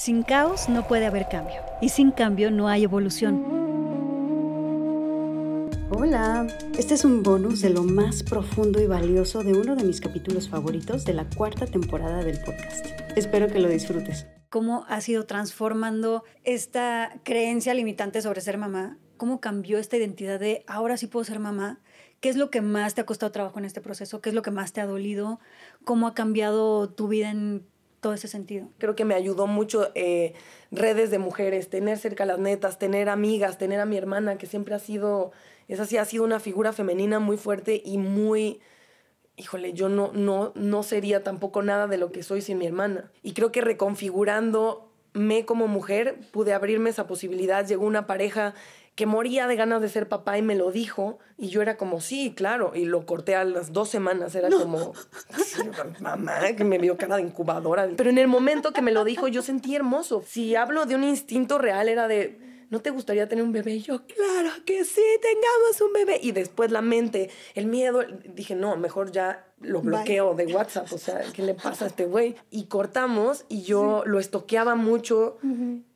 Sin caos no puede haber cambio y sin cambio no hay evolución. Hola, este es un bonus de lo más profundo y valioso de uno de mis capítulos favoritos de la cuarta temporada del podcast. Espero que lo disfrutes. ¿Cómo has ido transformando esta creencia limitante sobre ser mamá? ¿Cómo cambió esta identidad de ahora sí puedo ser mamá? ¿Qué es lo que más te ha costado trabajo en este proceso? ¿Qué es lo que más te ha dolido? ¿Cómo ha cambiado tu vida en todo ese sentido. Creo que me ayudó mucho eh, redes de mujeres, tener cerca las netas, tener amigas, tener a mi hermana, que siempre ha sido, esa sí ha sido una figura femenina muy fuerte y muy, híjole, yo no, no, no sería tampoco nada de lo que soy sin mi hermana. Y creo que me como mujer, pude abrirme esa posibilidad. Llegó una pareja que moría de ganas de ser papá y me lo dijo. Y yo era como, sí, claro. Y lo corté a las dos semanas. Era como, mamá, que me vio cara de incubadora. Pero en el momento que me lo dijo, yo sentí hermoso. Si hablo de un instinto real, era de, ¿no te gustaría tener un bebé? Y yo, claro que sí, tengamos un bebé. Y después la mente, el miedo, dije, no, mejor ya lo bloqueo de WhatsApp. O sea, ¿qué le pasa a este güey? Y cortamos y yo lo estoqueaba mucho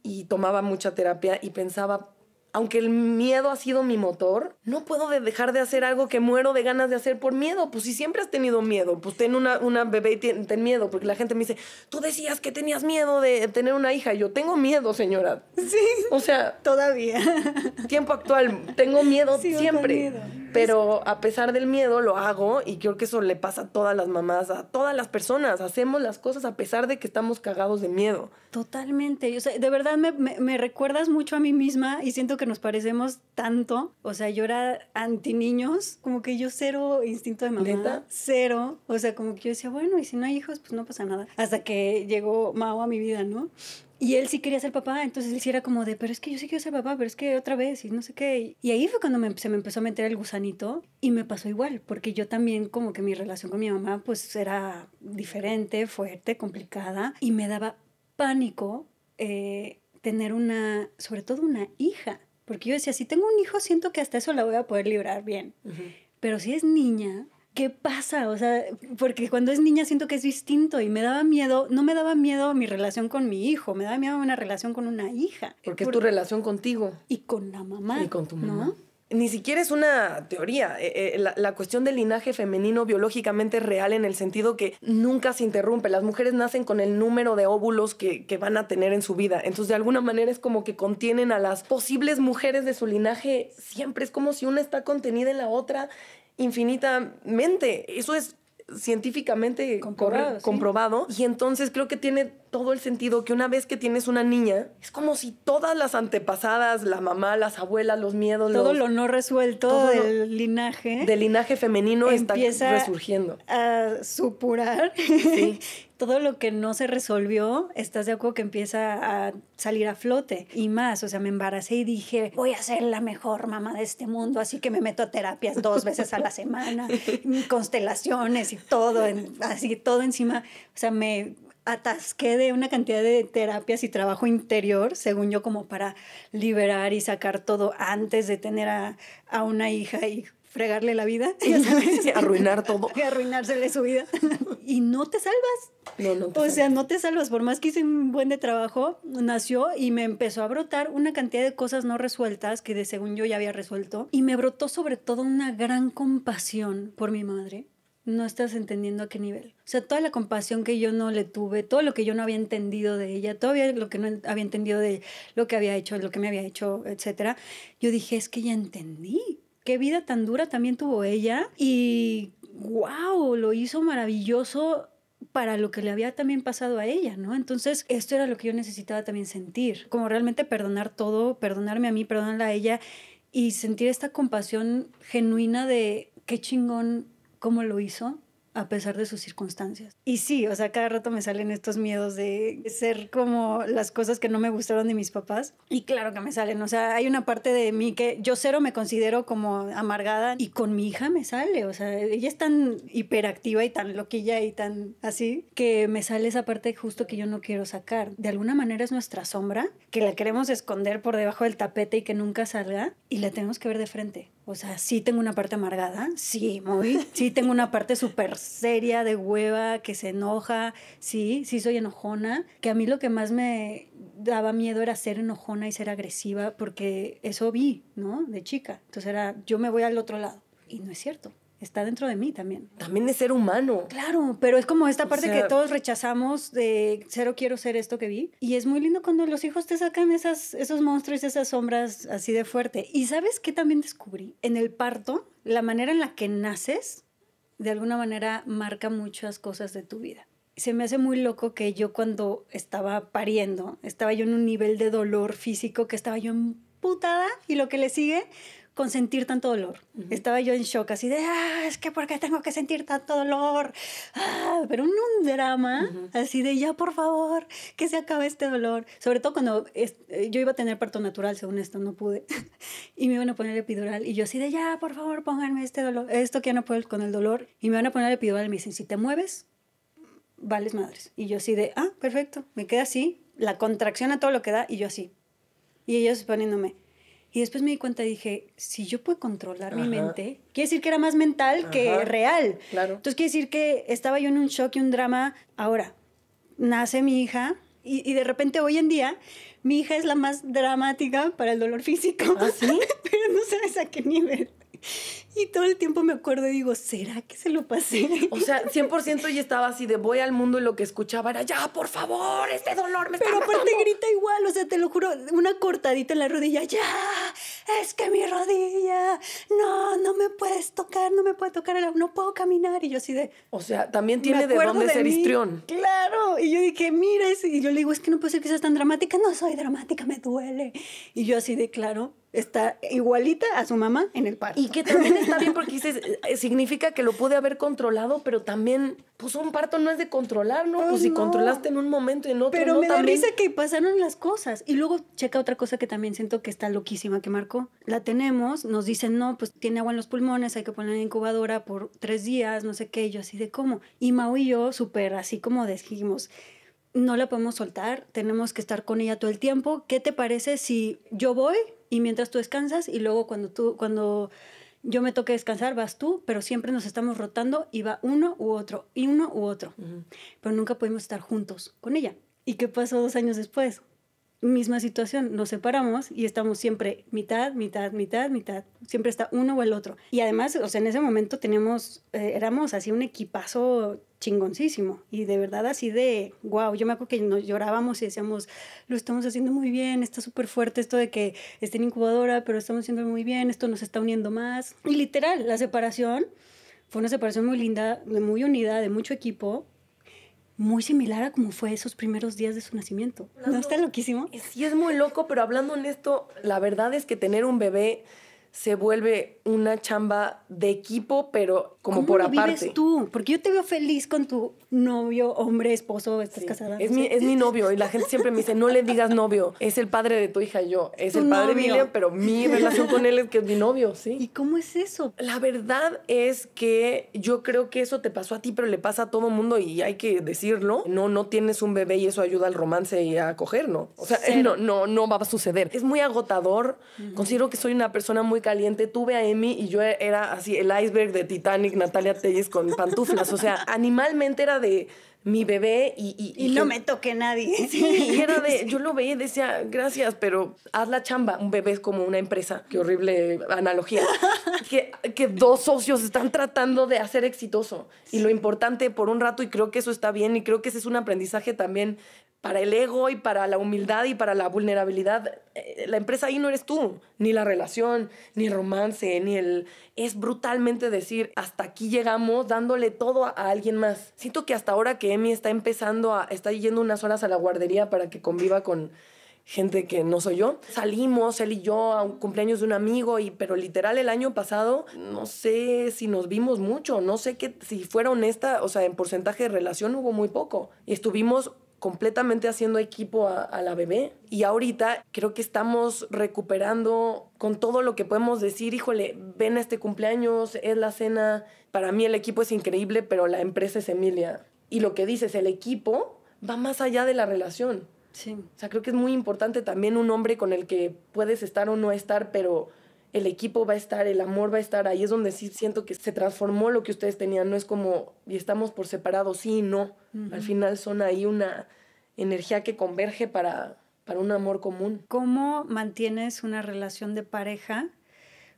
y tomaba mucha terapia y pensaba, aunque el miedo ha sido mi motor, no puedo dejar de hacer algo que muero de ganas de hacer por miedo. Pues si siempre has tenido miedo, pues ten una, una bebé y ten, miedo, porque la gente me dice, tú decías que tenías miedo de tener una hija. Yo tengo miedo, señora. Sí. O sea. Todavía. Tiempo actual, tengo miedo sí, siempre. Pero a pesar del miedo lo hago y creo que eso le pasa a todas las mamás, a todas las personas. Hacemos las cosas a pesar de que estamos cagados de miedo. Totalmente. de verdad me recuerdas mucho a mí misma y siento que nos parecemos tanto. O sea, yo era anti niños, como que yo cero instinto de mamá, cero. O sea, como que yo decía, bueno, y si no hay hijos, pues no pasa nada. Hasta que llegó Mao a mi vida, ¿no? Y él sí quería ser papá, entonces él sí era como de, pero es que yo sí quiero ser papá, pero es que otra vez y no sé qué. Y ahí fue cuando se me empezó a meter el gusanito y me pasó igual, porque yo también como que mi relación con mi mamá pues era diferente, fuerte, complicada y me daba pánico eh, tener una, sobre todo una hija. Porque yo decía, si tengo un hijo, siento que hasta eso la voy a poder librar bien. Pero si es niña, ¿qué pasa? O sea, porque cuando es niña siento que es distinto y me daba miedo, no me daba miedo mi relación con mi hijo, me daba miedo una relación con una hija. Porque, es tu relación contigo. Y con la mamá. Y con tu mamá ni siquiera es una teoría. Eh, eh, la, cuestión del linaje femenino biológicamente es real en el sentido que nunca se interrumpe. Las mujeres nacen con el número de óvulos que, van a tener en su vida. Entonces, de alguna manera es como que contienen a las posibles mujeres de su linaje siempre. Es como si una está contenida en la otra infinitamente. Eso es científicamente comprobado. Y entonces creo que tiene todo el sentido que una vez que tienes una niña, es como si todas las antepasadas, la mamá, las abuelas, los miedos, todo lo no resuelto del linaje, del linaje femenino está resurgiendo. A supurar. todo lo que no se resolvió, estás de acuerdo que empieza a salir a flote y más. O sea, me embaracé y dije, voy a ser la mejor mamá de este mundo, así que me meto a terapias dos veces a la semana, constelaciones y todo, así todo encima. O sea, me atasqué de una cantidad de terapias y trabajo interior, según yo, como para liberar y sacar todo antes de tener a, una hija y fregarle la vida, ya arruinar todo. arruinársele su vida. y no te salvas. No, no. o sea, no te salvas. Por más que hice un buen de trabajo, nació y me empezó a brotar una cantidad de cosas no resueltas que de según yo ya había resuelto. Y me brotó sobre todo una gran compasión por mi madre no estás entendiendo a qué nivel. O sea, toda la compasión que yo no le tuve, todo lo que yo no había entendido de ella, todavía lo que no había entendido de lo que había hecho, lo que me había hecho, etcétera, yo dije, es que ya entendí. Qué vida tan dura también tuvo ella y wow, lo hizo maravilloso para lo que le había también pasado a ella, ¿no? Entonces, esto era lo que yo necesitaba también sentir, como realmente perdonar todo, perdonarme a mí, perdonarla a ella y sentir esta compasión genuina de qué chingón cómo lo hizo a pesar de sus circunstancias. Y sí, o sea, cada rato me salen estos miedos de ser como las cosas que no me gustaron de mis papás. Y claro que me salen, o sea, hay una parte de mí que yo cero me considero como amargada y con mi hija me sale, o sea, ella es tan hiperactiva y tan loquilla y tan así que me sale esa parte justo que yo no quiero sacar. De alguna manera es nuestra sombra que la queremos esconder por debajo del tapete y que nunca salga y la tenemos que ver de frente o sea, sí tengo una parte amargada, sí, muy. Sí tengo una parte súper seria de hueva, que se enoja, sí, sí soy enojona. Que a mí lo que más me daba miedo era ser enojona y ser agresiva, porque eso vi, ¿no? De chica. Entonces era, yo me voy al otro lado. Y no es cierto está dentro de mí también. También de ser humano. Claro, pero es como esta parte que todos rechazamos de cero quiero ser esto que vi. Y es muy lindo cuando los hijos te sacan esos monstruos, esas sombras así de fuerte. Y sabes qué también descubrí? En el parto, la manera en la que naces, de alguna manera marca muchas cosas de tu vida se me hace muy loco que yo cuando estaba pariendo, estaba yo en un nivel de dolor físico que estaba yo emputada y lo que le sigue, con sentir tanto dolor. Estaba yo en shock, así de, ah, es que ¿por qué tengo que sentir tanto dolor? Ah, pero en un drama, así de, ya, por favor, que se acabe este dolor. Sobre todo cuando eh, yo iba a tener parto natural, según esto, no pude. y me iban a poner epidural. Y yo así de, ya, por favor, pónganme este dolor, esto que ya no puedo con el dolor. Y me van a poner epidural y me dicen, si te mueves, vales madres. Y yo así de, ah, perfecto, me queda así, la contracción a todo lo que da, y yo así. Y ellos poniéndome, y después me di cuenta y dije, si yo puedo controlar mi mente, quiere decir que era más mental que real. Claro. Entonces quiere decir que estaba yo en un shock y un drama. Ahora, nace mi hija y, de repente hoy en día mi hija es la más dramática para el dolor físico. Pero ¿Ah, no sabes a qué nivel. Y todo el tiempo me acuerdo y digo, ¿será que se lo pasé? O sea, 100% y estaba así de voy al mundo y lo que escuchaba era, ya, por favor, este dolor me está Pero aparte grita igual, o sea, te lo juro, una cortadita en la rodilla, ya, es que mi rodilla, no, no me puedes tocar, no me puedes tocar, no puedo caminar. Y yo así de... O sea, también tiene de dónde ser histrión. Claro, y yo dije, mira, y yo le digo, es que no puede ser que seas tan dramática, no soy dramática, me duele. Y yo así de, claro, está igualita a su mamá en el parto. Y que también está bien porque eh, significa que lo pude haber controlado, pero también, pues un parto no es de controlar, ¿no? Pues, si controlaste en un momento y en otro. Pero me da risa que pasaron las cosas. Y luego checa otra cosa que también siento que está loquísima que marcó. La tenemos, nos dicen, no, pues tiene agua en los pulmones, hay que ponerla en incubadora por tres días, no sé qué, yo así de cómo. Y Mau y yo, súper así como dijimos no la podemos soltar, tenemos que estar con ella todo el tiempo. ¿Qué te parece si yo voy, y mientras tú descansas y luego cuando tú, cuando yo me toque descansar, vas tú, pero siempre nos estamos rotando y va uno u otro, y uno u otro. Pero nunca pudimos estar juntos con ella. ¿Y qué pasó dos años después? Misma situación, nos separamos y estamos siempre mitad, mitad, mitad, mitad. Siempre está uno o el otro. Y además, o sea, en ese momento teníamos, eh, éramos así un equipazo chingoncísimo. Y de verdad así de, wow, yo me acuerdo que nos llorábamos y decíamos, lo estamos haciendo muy bien, está súper fuerte esto de que esté en incubadora, pero estamos haciendo muy bien, esto nos está uniendo más. Y literal, la separación fue una separación muy linda, de muy unida, de mucho equipo, muy similar a como fue esos primeros días de su nacimiento. ¿No está loquísimo? Sí, es muy loco, pero hablando en esto, la verdad es que tener un bebé se vuelve una chamba de equipo, pero como por lo aparte. vives tú? Porque yo te veo feliz con tu novio, hombre, esposo, estás casada. Es, mi, novio y la gente siempre me dice, no le digas novio, es el padre de tu hija yo, es el padre de William, pero mi relación con él es que es mi novio, ¿sí? ¿Y cómo es eso? La verdad es que yo creo que eso te pasó a ti, pero le pasa a todo mundo y hay que decirlo. No, no tienes un bebé y eso ayuda al romance y a coger, ¿no? O sea, no, no, no va a suceder. Es muy agotador. Considero que soy una persona muy caliente. Tuve a Emi y yo era así el iceberg de Titanic Natalia Telles con pantuflas. O sea, animalmente era de mi bebé y... Y, no me toque nadie. era de, yo lo veía y decía, gracias, pero haz la chamba. Un bebé es como una empresa. Qué horrible analogía. que, que dos socios están tratando de hacer exitoso. Y lo importante por un rato, y creo que eso está bien, y creo que ese es un aprendizaje también para el ego y para la humildad y para la vulnerabilidad. Eh, la empresa ahí no eres tú, ni la relación, ni el romance, ni el... Es brutalmente decir, hasta aquí llegamos dándole todo a, alguien más. Siento que hasta ahora que Emi está empezando a... está yendo unas horas a la guardería para que conviva con gente que no soy yo. Salimos, él y yo, a un cumpleaños de un amigo, y, pero literal el año pasado, no sé si nos vimos mucho, no sé que, si fuera honesta, o sea, en porcentaje de relación hubo muy poco. Y estuvimos completamente haciendo equipo a, la bebé y ahorita creo que estamos recuperando con todo lo que podemos decir, híjole, ven este cumpleaños, es la cena, para mí el equipo es increíble, pero la empresa es Emilia. Y lo que dices, el equipo va más allá de la relación. Sí. O sea, creo que es muy importante también un hombre con el que puedes estar o no estar, pero el equipo va a estar, el amor va a estar, ahí es donde sí siento que se transformó lo que ustedes tenían, no es como, y estamos por separado. sí y no, al final son ahí una energía que converge para, para un amor común. ¿Cómo mantienes una relación de pareja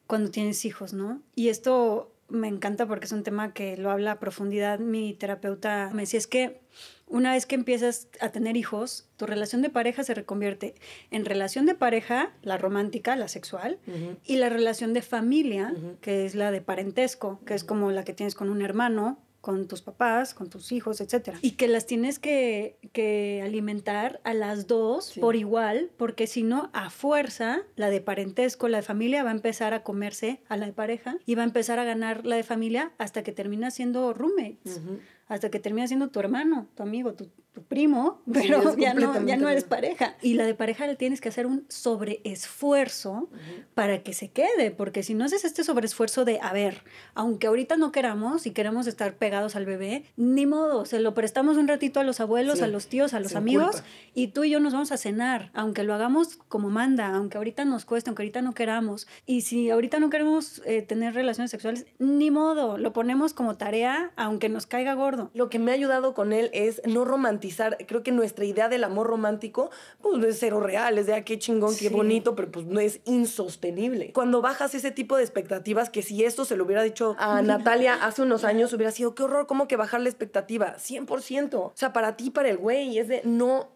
cuando tienes hijos, no? Y esto me encanta porque es un tema que lo habla a profundidad mi terapeuta. Me decía, es que una vez que empiezas a tener hijos, tu relación de pareja se reconvierte en relación de pareja, la romántica, la sexual, y la relación de familia, que es la de parentesco, que es como la que tienes con un hermano con tus papás, con tus hijos, etcétera. Y que las tienes que, que alimentar a las dos por igual, porque si no, a fuerza, la de parentesco, la de familia va a empezar a comerse a la de pareja y va a empezar a ganar la de familia hasta que termina siendo roommates, hasta que termina siendo tu hermano, tu amigo, tu, tu primo, pero ya, no, ya no eres pareja. Y la de pareja le tienes que hacer un sobreesfuerzo para que se quede, porque si no haces este sobreesfuerzo de, a ver, aunque ahorita no queramos y queremos estar pegados al bebé, ni modo, se lo prestamos un ratito a los abuelos, a los tíos, a los amigos, y tú y yo nos vamos a cenar, aunque lo hagamos como manda, aunque ahorita nos cueste, aunque ahorita no queramos. Y si ahorita no queremos eh, tener relaciones sexuales, ni modo, lo ponemos como tarea, aunque nos caiga gordo. Lo que me ha ayudado con él es no romantizar creo que nuestra idea del amor romántico, pues es cero real, es de, ah, qué chingón, qué bonito, pero pues no es insostenible. Cuando bajas ese tipo de expectativas, que si esto se lo hubiera dicho a Natalia hace unos años, hubiera sido, qué horror, ¿cómo que bajar la expectativa? 100%. O sea, para ti, para el güey, es de, no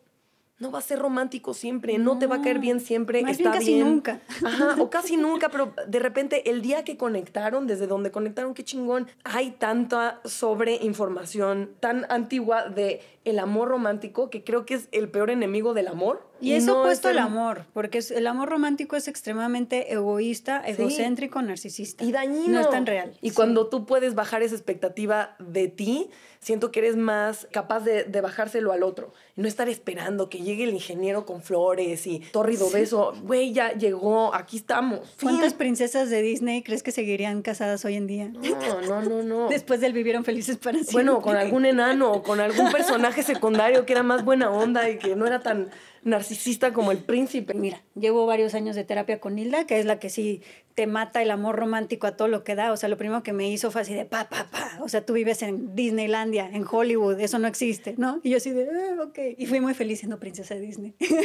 no va a ser romántico siempre, no, te va a caer bien siempre, está bien. Casi nunca. Ajá, o casi nunca, pero de repente el día que conectaron, desde donde conectaron, qué chingón. Hay tanta sobreinformación tan antigua de el amor romántico que creo que es el peor enemigo del amor y, eso es opuesto al amor, porque el amor romántico es extremadamente egoísta, egocéntrico, narcisista. Y dañino. No es tan real. Y cuando tú puedes bajar esa expectativa de ti, siento que eres más capaz de, bajárselo al otro. No estar esperando que llegue el ingeniero con flores y torrido beso. Güey, ya llegó, aquí estamos. ¿Cuántas princesas de Disney crees que seguirían casadas hoy en día? No, no, no, no. Después del vivieron felices para siempre. Bueno, con algún enano o con algún personaje secundario que era más buena onda y que no era tan narcisista como el príncipe. Mira, llevo varios años de terapia con Nilda, que es la que sí te mata el amor romántico a todo lo que da. O sea, lo primero que me hizo fue así de pa, pa, pa. O sea, tú vives en Disneylandia, en Hollywood, eso no existe, ¿no? Y yo así de, ah, ok. Y fui muy feliz siendo princesa de Disney.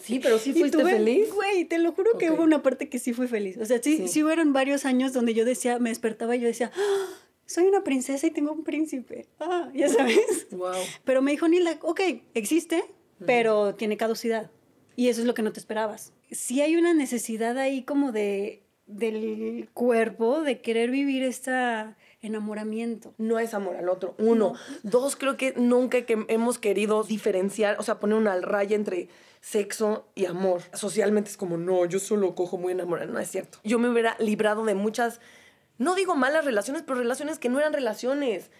Sí, pero sí fuiste feliz. Güey, te lo juro que hubo una parte que sí fui feliz. O sea, sí, sí, varios años donde yo decía, me despertaba y yo decía, ah, soy una princesa y tengo un príncipe. Ah, ya sabes. Wow. Pero me dijo Nilda, ok, existe, pero tiene caducidad. Y eso es lo que no te esperabas. Sí hay una necesidad ahí como de del cuerpo, de querer vivir este enamoramiento. No es amor al otro, uno. Dos, creo que nunca hemos querido diferenciar, o sea, poner una raya entre sexo y amor. Socialmente es como, no, yo solo cojo muy enamorada, no es cierto. Yo me hubiera librado de muchas, no digo malas relaciones, pero relaciones que no eran relaciones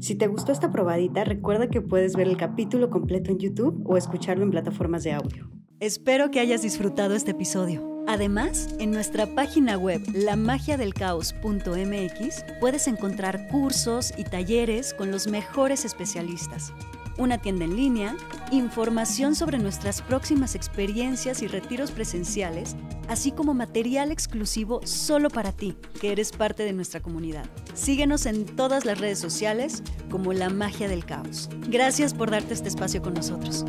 si te gustó esta probadita, recuerda que puedes ver el capítulo completo en YouTube o escucharlo en plataformas de audio. Espero que hayas disfrutado este episodio. Además, en nuestra página web lamagiadelcaos.mx puedes encontrar cursos y talleres con los mejores especialistas, una tienda en línea, información sobre nuestras próximas experiencias y retiros presenciales, así como material exclusivo solo para ti, que eres parte de nuestra comunidad. Síguenos en todas las redes sociales como La Magia del Caos. Gracias por darte este espacio con nosotros.